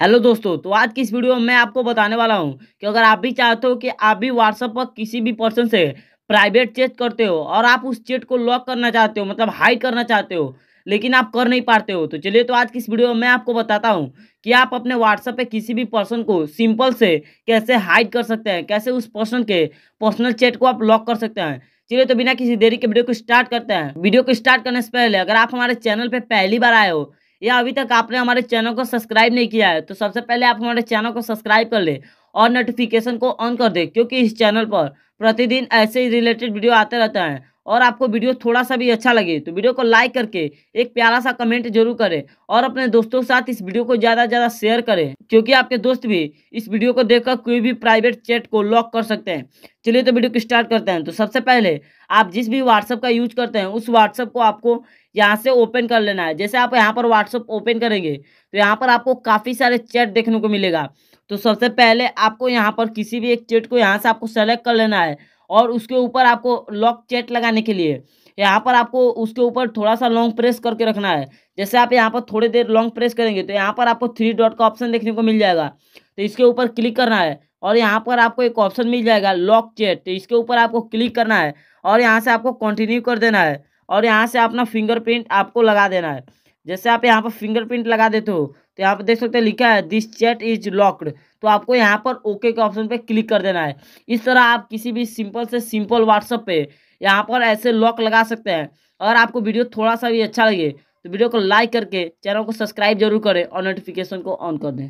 hello दोस्तों तो आज की इस वीडियो में मैं आपको बताने वाला हूं कि अगर आप भी चाहते हो कि आप भी व्हाट्सएप पर किसी भी पर्सन से प्राइवेट चैट करते हो और आप उस चैट को लॉक करना चाहते हो मतलब हाइड करना चाहते हो लेकिन आप कर नहीं पाते हो तो चलिए तो आज की इस वीडियो में मैं आपको बताता हूँ कि आप अपने व्हाट्सएप पे किसी भी पर्सन को सिंपल से कैसे हाइड कर सकते हैं कैसे उस पर्सन के पर्सनल चैट को आप लॉक कर सकते हैं चलिए तो बिना किसी देरी के वीडियो को स्टार्ट करते हैं वीडियो को स्टार्ट करने से पहले अगर आप हमारे चैनल पर पहली बार आए हो या अभी तक आपने हमारे चैनल को सब्सक्राइब नहीं किया है तो सबसे पहले आप हमारे चैनल को सब्सक्राइब कर लें और नोटिफिकेशन को ऑन कर दें क्योंकि इस चैनल पर प्रतिदिन ऐसे ही रिलेटेड वीडियो आते रहते हैं और आपको वीडियो थोड़ा सा भी अच्छा लगे तो वीडियो को लाइक करके एक प्यारा सा कमेंट जरूर करें और अपने दोस्तों के साथ इस वीडियो को ज़्यादा से ज़्यादा शेयर करें क्योंकि आपके दोस्त भी इस वीडियो को देखकर कोई भी प्राइवेट चैट को लॉक कर सकते हैं चलिए तो वीडियो को स्टार्ट करते हैं तो सबसे पहले आप जिस भी व्हाट्सअप का यूज करते हैं उस व्हाट्सअप को आपको यहाँ से ओपन कर लेना है जैसे आप यहाँ पर व्हाट्सअप ओपन करेंगे तो यहाँ पर आपको काफ़ी सारे चैट देखने को मिलेगा तो सबसे पहले आपको यहाँ पर किसी भी एक चैट को यहाँ से आपको सेलेक्ट कर लेना है और उसके ऊपर आपको लॉक चैट लगाने के लिए यहाँ पर आपको उसके ऊपर थोड़ा सा लॉन्ग प्रेस करके रखना है जैसे आप यहाँ पर थोड़ी देर लॉन्ग प्रेस करेंगे तो यहाँ पर आपको थ्री डॉट का ऑप्शन देखने को मिल जाएगा तो इसके ऊपर क्लिक करना है और यहाँ पर आपको एक ऑप्शन मिल जाएगा लॉक चैट तो इसके ऊपर आपको क्लिक करना है और यहाँ से आपको कंटिन्यू कर देना है और यहाँ से अपना फिंगरप्रिंट आपको लगा देना है जैसे आप यहाँ पर फिंगरप्रिंट लगा देते हो तो यहाँ पर देख सकते हैं लिखा है दिस चैट इज लॉक्ड तो आपको यहाँ पर ओके के ऑप्शन पे क्लिक कर देना है इस तरह आप किसी भी सिंपल से सिंपल व्हाट्सअप पे यहाँ पर ऐसे लॉक लगा सकते हैं अगर आपको वीडियो थोड़ा सा भी अच्छा लगे तो वीडियो को लाइक करके चैनल को सब्सक्राइब जरूर करें और नोटिफिकेशन को ऑन कर दें